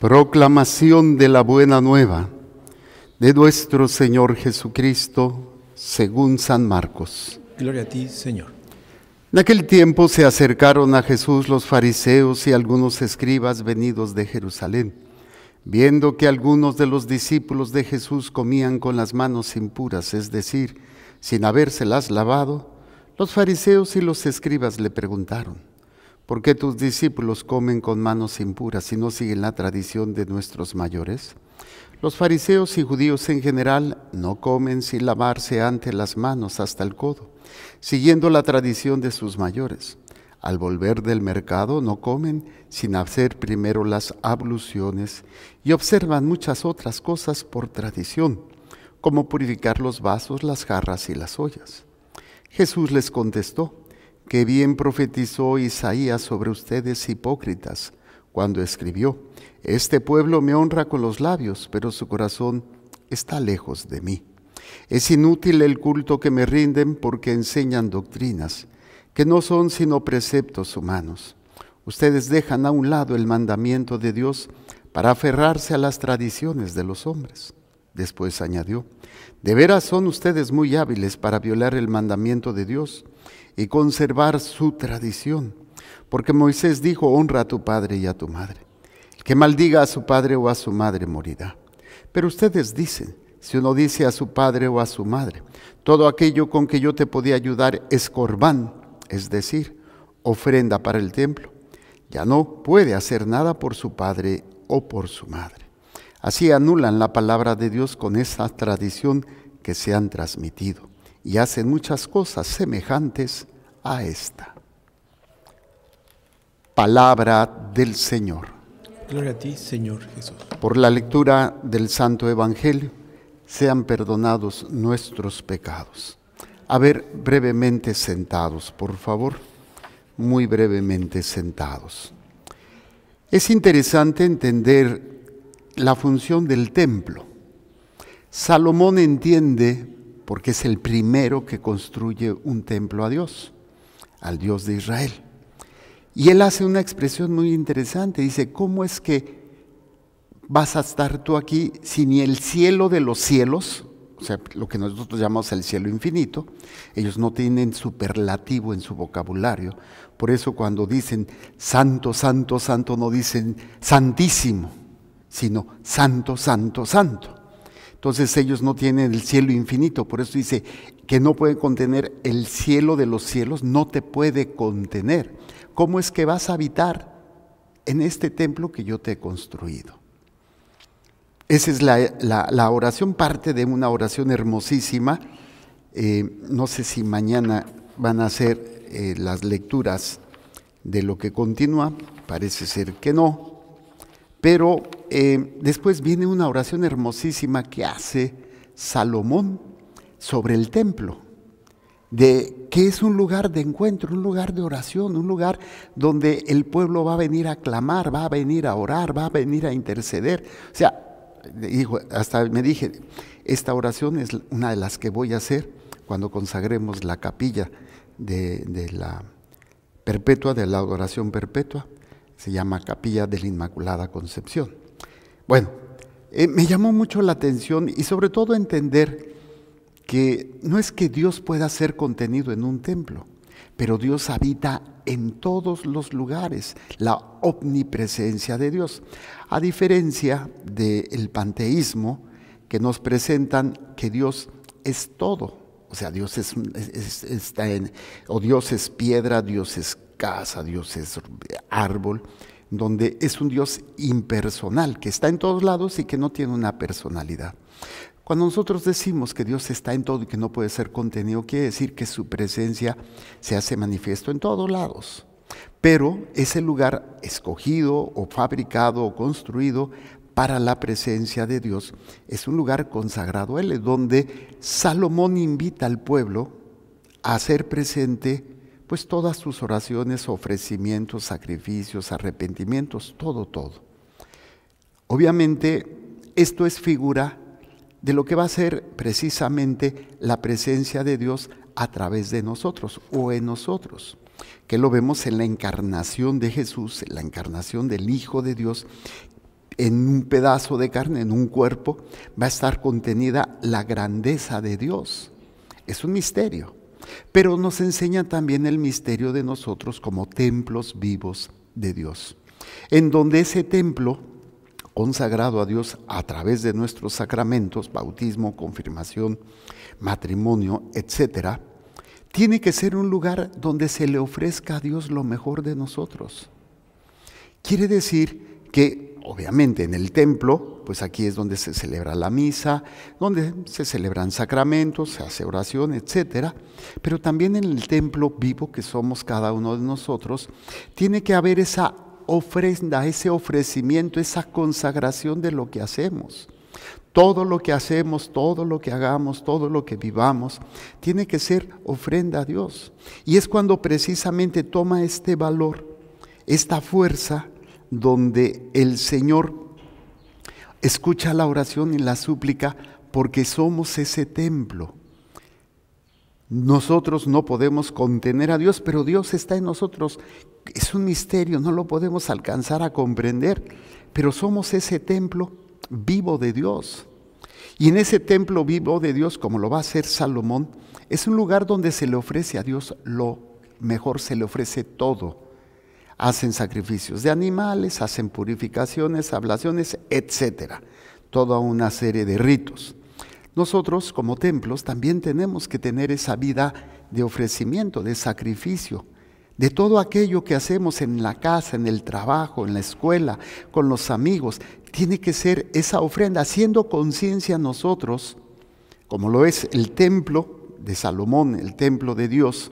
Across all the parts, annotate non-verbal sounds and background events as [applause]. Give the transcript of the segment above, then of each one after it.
Proclamación de la buena nueva de nuestro Señor Jesucristo según San Marcos. Gloria a ti, Señor. En aquel tiempo se acercaron a Jesús los fariseos y algunos escribas venidos de Jerusalén, viendo que algunos de los discípulos de Jesús comían con las manos impuras, es decir, sin habérselas lavado, los fariseos y los escribas le preguntaron. ¿Por qué tus discípulos comen con manos impuras y no siguen la tradición de nuestros mayores? Los fariseos y judíos en general no comen sin lavarse ante las manos hasta el codo, siguiendo la tradición de sus mayores. Al volver del mercado no comen sin hacer primero las abluciones y observan muchas otras cosas por tradición, como purificar los vasos, las jarras y las ollas. Jesús les contestó, que bien profetizó Isaías sobre ustedes hipócritas, cuando escribió, Este pueblo me honra con los labios, pero su corazón está lejos de mí. Es inútil el culto que me rinden porque enseñan doctrinas, que no son sino preceptos humanos. Ustedes dejan a un lado el mandamiento de Dios para aferrarse a las tradiciones de los hombres. Después añadió, de veras son ustedes muy hábiles para violar el mandamiento de Dios y conservar su tradición, porque Moisés dijo, honra a tu padre y a tu madre. El que maldiga a su padre o a su madre morirá. Pero ustedes dicen, si uno dice a su padre o a su madre, todo aquello con que yo te podía ayudar es corbán, es decir, ofrenda para el templo, ya no puede hacer nada por su padre o por su madre. Así anulan la palabra de Dios con esa tradición que se han transmitido y hacen muchas cosas semejantes a esta. Palabra del Señor. Gloria a ti, Señor Jesús. Por la lectura del Santo Evangelio, sean perdonados nuestros pecados. A ver, brevemente sentados, por favor. Muy brevemente sentados. Es interesante entender la función del templo. Salomón entiende, porque es el primero que construye un templo a Dios, al Dios de Israel. Y él hace una expresión muy interesante, dice, ¿cómo es que vas a estar tú aquí si ni el cielo de los cielos, o sea, lo que nosotros llamamos el cielo infinito, ellos no tienen superlativo en su vocabulario. Por eso cuando dicen santo, santo, santo, no dicen santísimo sino santo, santo, santo. Entonces ellos no tienen el cielo infinito, por eso dice que no puede contener el cielo de los cielos, no te puede contener. ¿Cómo es que vas a habitar en este templo que yo te he construido? Esa es la, oración, parte de una oración hermosísima. Eh, no sé si mañana van a hacer eh, las lecturas de lo que continúa, parece ser que no, pero eh, después viene una oración hermosísima que hace Salomón sobre el templo, de que es un lugar de encuentro, un lugar de oración, un lugar donde el pueblo va a venir a clamar, va a venir a orar, va a venir a interceder. O sea, hasta me dije, esta oración es una de las que voy a hacer cuando consagremos la capilla de, la perpetua, de la oración perpetua, se llama capilla de la Inmaculada Concepción. Bueno, eh, me llamó mucho la atención y sobre todo entender que no es que Dios pueda ser contenido en un templo, pero Dios habita en todos los lugares, la omnipresencia de Dios, a diferencia del panteísmo que nos presentan que Dios es todo, o sea, Dios está en, o Dios es piedra, Dios es casa, Dios es árbol, donde es un Dios impersonal, que está en todos lados y que no tiene una personalidad. Cuando nosotros decimos que Dios está en todo y que no puede ser contenido, quiere decir que su presencia se hace manifiesto en todos lados. Pero ese lugar escogido o fabricado o construido para la presencia de Dios. Es un lugar consagrado a Él, donde Salomón invita al pueblo a ser presente pues todas tus oraciones, ofrecimientos, sacrificios, arrepentimientos, todo, todo. Obviamente, esto es figura de lo que va a ser precisamente la presencia de Dios a través de nosotros o en nosotros, que lo vemos en la encarnación de Jesús, en la encarnación del Hijo de Dios, en un pedazo de carne, en un cuerpo, va a estar contenida la grandeza de Dios. Es un misterio pero nos enseña también el misterio de nosotros como templos vivos de Dios, en donde ese templo consagrado a Dios a través de nuestros sacramentos, bautismo, confirmación, matrimonio, etcétera, tiene que ser un lugar donde se le ofrezca a Dios lo mejor de nosotros. Quiere decir que obviamente en el templo, pues aquí es donde se celebra la misa, donde se celebran sacramentos, se hace oración, etcétera, pero también en el templo vivo que somos cada uno de nosotros, tiene que haber esa ofrenda, ese ofrecimiento, esa consagración de lo que hacemos. Todo lo que hacemos, todo lo que hagamos, todo lo que vivamos, tiene que ser ofrenda a Dios. Y es cuando precisamente toma este valor, esta fuerza donde el Señor escucha la oración y la súplica porque somos ese templo. Nosotros no podemos contener a Dios, pero Dios está en nosotros. Es un misterio, no lo podemos alcanzar a comprender, pero somos ese templo vivo de Dios. Y en ese templo vivo de Dios, como lo va a hacer Salomón, es un lugar donde se le ofrece a Dios lo mejor, se le ofrece todo hacen sacrificios de animales, hacen purificaciones, ablaciones, etcétera, Toda una serie de ritos. Nosotros como templos también tenemos que tener esa vida de ofrecimiento, de sacrificio, de todo aquello que hacemos en la casa, en el trabajo, en la escuela, con los amigos. Tiene que ser esa ofrenda, haciendo conciencia nosotros, como lo es el templo de Salomón, el templo de Dios,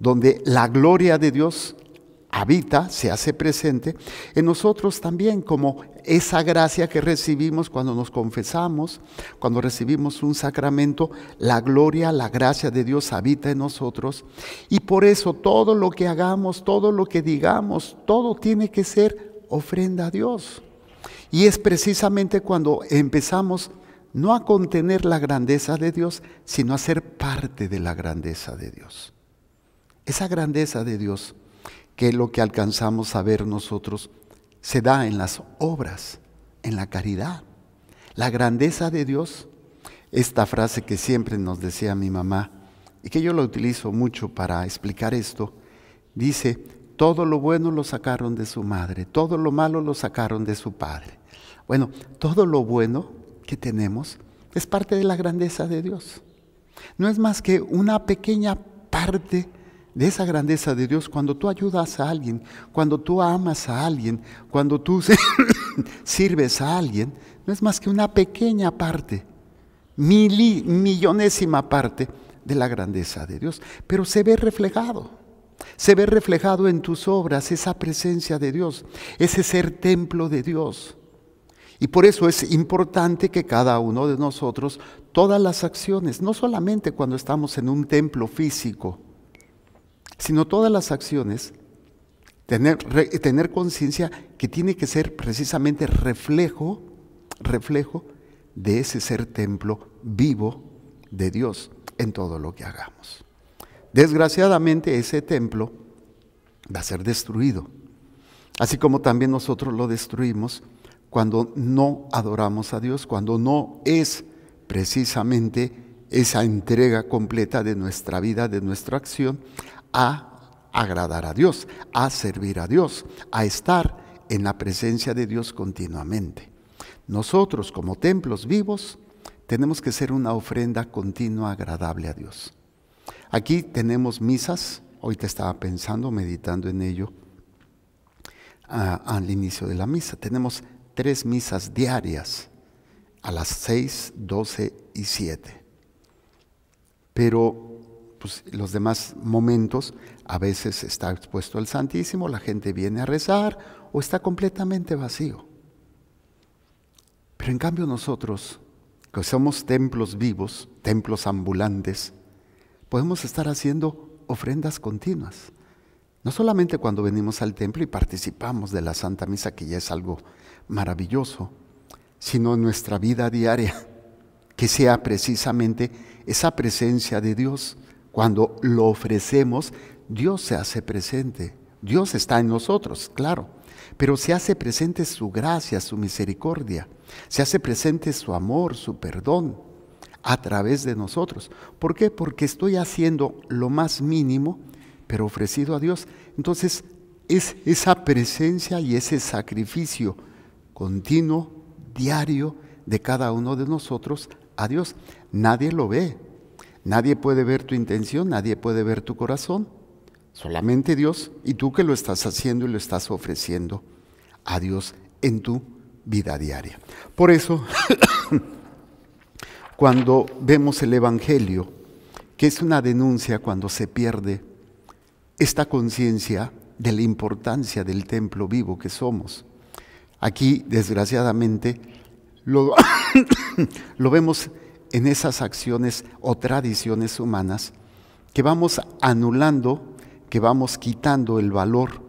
donde la gloria de Dios habita, se hace presente en nosotros también como esa gracia que recibimos cuando nos confesamos, cuando recibimos un sacramento, la gloria, la gracia de Dios habita en nosotros y por eso todo lo que hagamos, todo lo que digamos, todo tiene que ser ofrenda a Dios. Y es precisamente cuando empezamos no a contener la grandeza de Dios, sino a ser parte de la grandeza de Dios. Esa grandeza de Dios que lo que alcanzamos a ver nosotros se da en las obras, en la caridad. La grandeza de Dios, esta frase que siempre nos decía mi mamá, y que yo la utilizo mucho para explicar esto, dice, todo lo bueno lo sacaron de su madre, todo lo malo lo sacaron de su padre. Bueno, todo lo bueno que tenemos es parte de la grandeza de Dios. No es más que una pequeña parte de esa grandeza de Dios, cuando tú ayudas a alguien, cuando tú amas a alguien, cuando tú [laughs] sirves a alguien, no es más que una pequeña parte, millonésima parte de la grandeza de Dios, pero se ve reflejado. Se ve reflejado en tus obras esa presencia de Dios, ese ser templo de Dios. Y por eso es importante que cada uno de nosotros, todas las acciones, no solamente cuando estamos en un templo físico, sino todas las acciones, tener, tener conciencia que tiene que ser precisamente reflejo, reflejo de ese ser templo vivo de Dios en todo lo que hagamos. Desgraciadamente ese templo va a ser destruido, así como también nosotros lo destruimos cuando no adoramos a Dios, cuando no es precisamente esa entrega completa de nuestra vida, de nuestra acción, a agradar a Dios, a servir a Dios, a estar en la presencia de Dios continuamente. Nosotros como templos vivos tenemos que ser una ofrenda continua agradable a Dios. Aquí tenemos misas, hoy te estaba pensando, meditando en ello, ah, al inicio de la misa. Tenemos tres misas diarias, a las 6, 12 y 7. Pero pues, los demás momentos a veces está expuesto al Santísimo, la gente viene a rezar o está completamente vacío. Pero en cambio nosotros, que somos templos vivos, templos ambulantes, podemos estar haciendo ofrendas continuas. No solamente cuando venimos al templo y participamos de la Santa Misa, que ya es algo maravilloso, sino en nuestra vida diaria, que sea precisamente esa presencia de Dios cuando lo ofrecemos, Dios se hace presente. Dios está en nosotros, claro, pero se hace presente su gracia, su misericordia, se hace presente su amor, su perdón a través de nosotros. ¿Por qué? Porque estoy haciendo lo más mínimo, pero ofrecido a Dios. Entonces, es esa presencia y ese sacrificio continuo, diario, de cada uno de nosotros a Dios. Nadie lo ve, Nadie puede ver tu intención, nadie puede ver tu corazón, solamente Dios y tú que lo estás haciendo y lo estás ofreciendo a Dios en tu vida diaria. Por eso, [coughs] cuando vemos el Evangelio, que es una denuncia cuando se pierde esta conciencia de la importancia del templo vivo que somos. Aquí, desgraciadamente, lo, [coughs] lo vemos en esas acciones o tradiciones humanas que vamos anulando, que vamos quitando el valor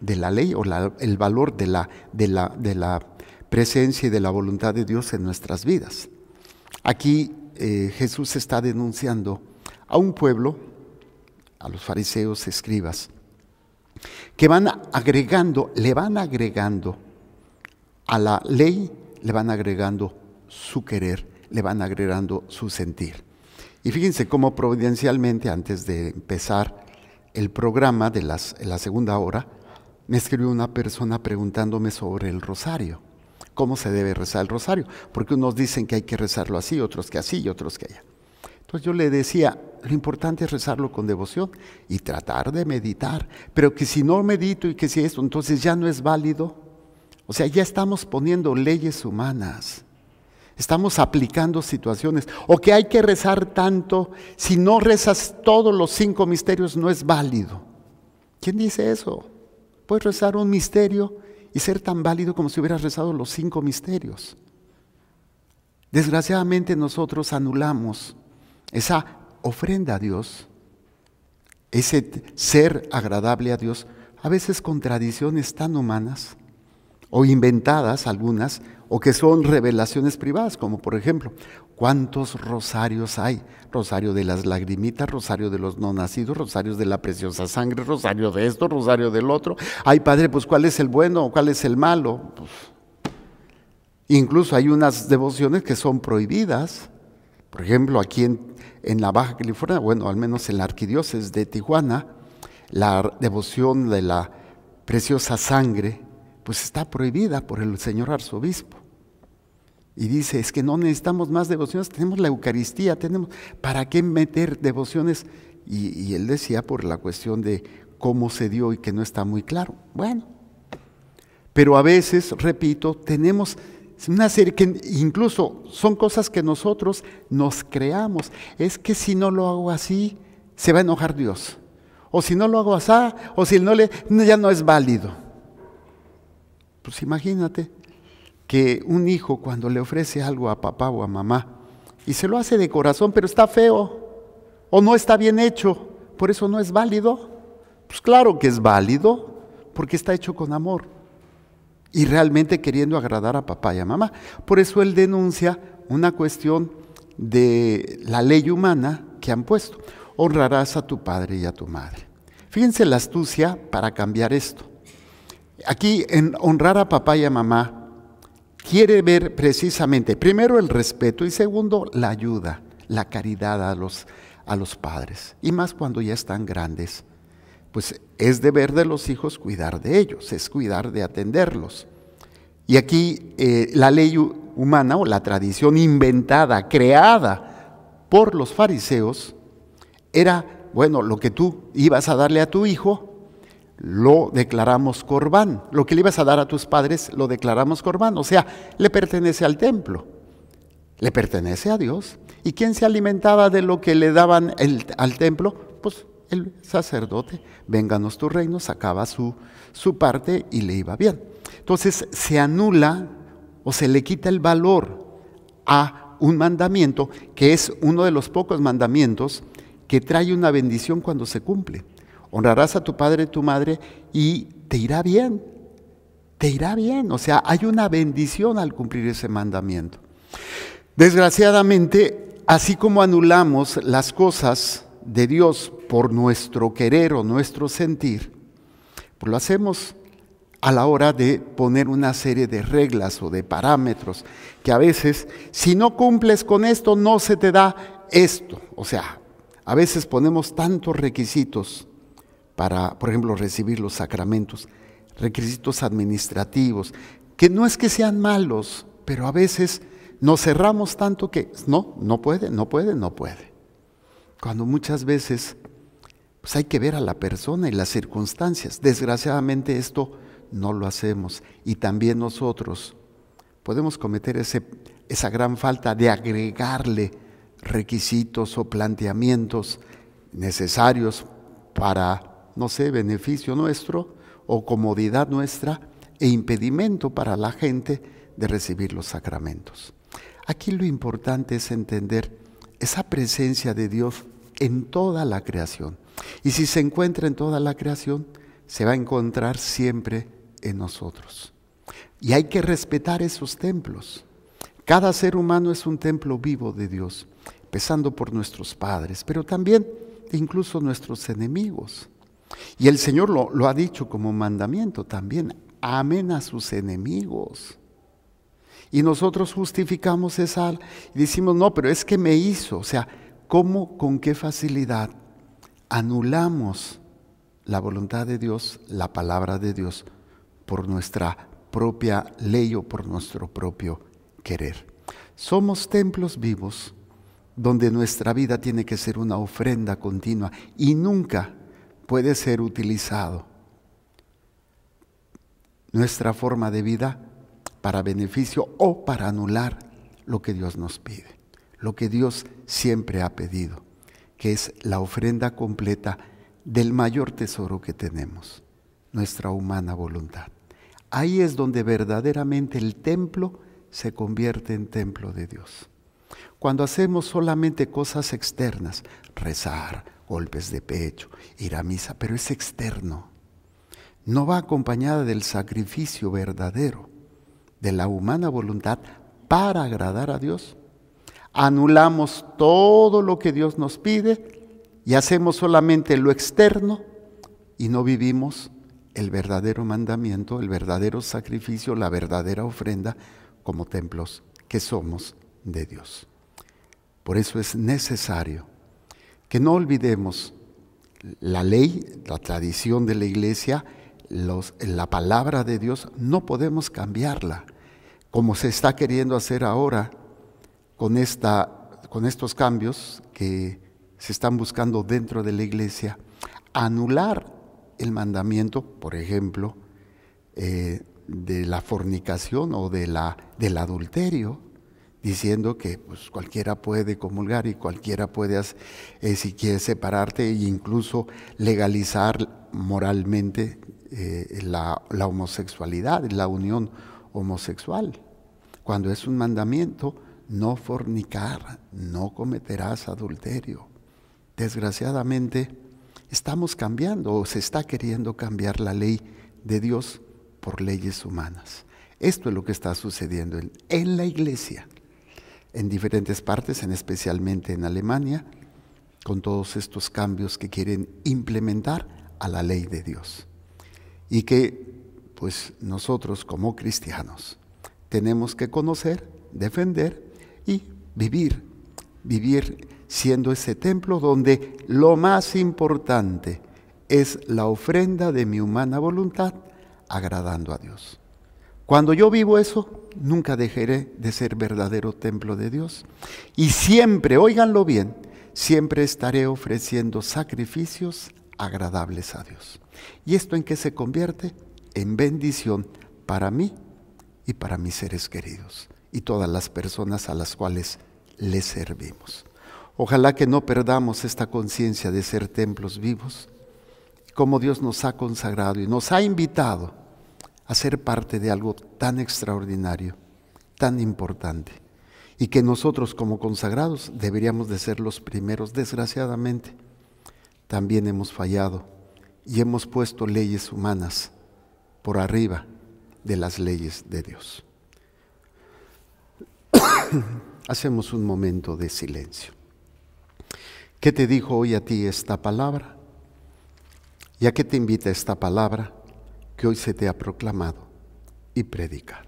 de la ley o el valor de la, la, presencia y de la voluntad de Dios en nuestras vidas. Aquí eh, Jesús está denunciando a un pueblo, a los fariseos escribas, que van agregando, le van agregando a la ley, le van agregando su querer, le van agregando su sentir. Y fíjense cómo providencialmente, antes de empezar el programa de las, la segunda hora, me escribió una persona preguntándome sobre el rosario, cómo se debe rezar el rosario, porque unos dicen que hay que rezarlo así, otros que así y otros que allá. Entonces yo le decía, lo importante es rezarlo con devoción y tratar de meditar, pero que si no medito y que si esto, entonces ya no es válido. O sea, ya estamos poniendo leyes humanas Estamos aplicando situaciones. O que hay que rezar tanto, si no rezas todos los cinco misterios no es válido. ¿Quién dice eso? Puedes rezar un misterio y ser tan válido como si hubieras rezado los cinco misterios. Desgraciadamente nosotros anulamos esa ofrenda a Dios, ese ser agradable a Dios, a veces con tradiciones tan humanas o inventadas algunas o que son revelaciones privadas, como por ejemplo, ¿cuántos rosarios hay? Rosario de las lagrimitas, rosario de los no nacidos, rosarios de la preciosa sangre, rosario de esto, rosario del otro. Ay, padre, pues ¿cuál es el bueno o cuál es el malo? Pues, incluso hay unas devociones que son prohibidas. Por ejemplo, aquí en, en la Baja California, bueno, al menos en la arquidiócesis de Tijuana, la devoción de la preciosa sangre pues está prohibida por el señor arzobispo. Y dice, es que no necesitamos más devociones, tenemos la Eucaristía, tenemos, ¿para qué meter devociones? Y, él decía por la cuestión de cómo se dio y que no está muy claro. Bueno, pero a veces, repito, tenemos una serie que incluso son cosas que nosotros nos creamos. Es que si no lo hago así, se va a enojar Dios. O si no lo hago así, o si no le, ya no es válido. Pues imagínate que un hijo cuando le ofrece algo a papá o a mamá y se lo hace de corazón, pero está feo o no está bien hecho, por eso no es válido. Pues claro que es válido porque está hecho con amor y realmente queriendo agradar a papá y a mamá. Por eso él denuncia una cuestión de la ley humana que han puesto. Honrarás a tu padre y a tu madre. Fíjense la astucia para cambiar esto. Aquí en honrar a papá y a mamá quiere ver precisamente, primero el respeto y segundo la ayuda, la caridad a los, a los padres. Y más cuando ya están grandes, pues es deber de los hijos cuidar de ellos, es cuidar de atenderlos. Y aquí eh, la ley humana o la tradición inventada, creada por los fariseos, era, bueno, lo que tú ibas a darle a tu hijo, lo declaramos corbán. Lo que le ibas a dar a tus padres lo declaramos corbán. O sea, le pertenece al templo, le pertenece a Dios. ¿Y quién se alimentaba de lo que le daban al templo? Pues el sacerdote. Vénganos tu reino, sacaba su, su parte y le iba bien. Entonces se anula o se le quita el valor a un mandamiento que es uno de los pocos mandamientos que trae una bendición cuando se cumple honrarás a tu padre y tu madre y te irá bien, te irá bien. O sea, hay una bendición al cumplir ese mandamiento. Desgraciadamente, así como anulamos las cosas de Dios por nuestro querer o nuestro sentir, pues lo hacemos a la hora de poner una serie de reglas o de parámetros que a veces, si no cumples con esto, no se te da esto. O sea, a veces ponemos tantos requisitos para, por ejemplo, recibir los sacramentos, requisitos administrativos, que no es que sean malos, pero a veces nos cerramos tanto que no, no puede, no puede, no puede. Cuando muchas veces pues hay que ver a la persona y las circunstancias. Desgraciadamente esto no lo hacemos y también nosotros podemos cometer ese, esa gran falta de agregarle requisitos o planteamientos necesarios para no sé, beneficio nuestro o comodidad nuestra e impedimento para la gente de recibir los sacramentos. Aquí lo importante es entender esa presencia de Dios en toda la creación. Y si se encuentra en toda la creación, se va a encontrar siempre en nosotros. Y hay que respetar esos templos. Cada ser humano es un templo vivo de Dios, empezando por nuestros padres, pero también incluso nuestros enemigos. Y el Señor lo, ha dicho como mandamiento también, amen a sus enemigos. Y nosotros justificamos esa y decimos, no, pero es que me hizo. O sea, ¿cómo, con qué facilidad anulamos la voluntad de Dios, la palabra de Dios, por nuestra propia ley o por nuestro propio querer? Somos templos vivos donde nuestra vida tiene que ser una ofrenda continua y nunca puede ser utilizado nuestra forma de vida para beneficio o para anular lo que Dios nos pide, lo que Dios siempre ha pedido, que es la ofrenda completa del mayor tesoro que tenemos, nuestra humana voluntad. Ahí es donde verdaderamente el templo se convierte en templo de Dios. Cuando hacemos solamente cosas externas, rezar, golpes de pecho, ir a misa, pero es externo. No va acompañada del sacrificio verdadero, de la humana voluntad para agradar a Dios. Anulamos todo lo que Dios nos pide y hacemos solamente lo externo y no vivimos el verdadero mandamiento, el verdadero sacrificio, la verdadera ofrenda como templos que somos de Dios. Por eso es necesario que no olvidemos la ley, la tradición de la iglesia, la palabra de Dios, no podemos cambiarla, como se está queriendo hacer ahora con, esta, con estos cambios que se están buscando dentro de la iglesia. Anular el mandamiento, por ejemplo, eh, de la fornicación o de la, del adulterio, diciendo que pues, cualquiera puede comulgar y cualquiera puede, eh, si quiere, separarte e incluso legalizar moralmente eh, la, la homosexualidad, la unión homosexual, cuando es un mandamiento no fornicar, no cometerás adulterio. Desgraciadamente, estamos cambiando o se está queriendo cambiar la ley de Dios por leyes humanas. Esto es lo que está sucediendo en la iglesia en diferentes partes, en especialmente en Alemania, con todos estos cambios que quieren implementar a la ley de Dios. Y que pues nosotros como cristianos tenemos que conocer, defender y vivir, vivir siendo ese templo donde lo más importante es la ofrenda de mi humana voluntad agradando a Dios. Cuando yo vivo eso, nunca dejaré de ser verdadero templo de Dios. Y siempre, óiganlo bien, siempre estaré ofreciendo sacrificios agradables a Dios. ¿Y esto en qué se convierte? En bendición para mí y para mis seres queridos y todas las personas a las cuales les servimos. Ojalá que no perdamos esta conciencia de ser templos vivos, como Dios nos ha consagrado y nos ha invitado a ser parte de algo tan extraordinario, tan importante, y que nosotros como consagrados deberíamos de ser los primeros. Desgraciadamente, también hemos fallado y hemos puesto leyes humanas por arriba de las leyes de Dios. [coughs] Hacemos un momento de silencio. ¿Qué te dijo hoy a ti esta palabra? ¿Y a qué te invita esta palabra? que hoy se te ha proclamado y predicar.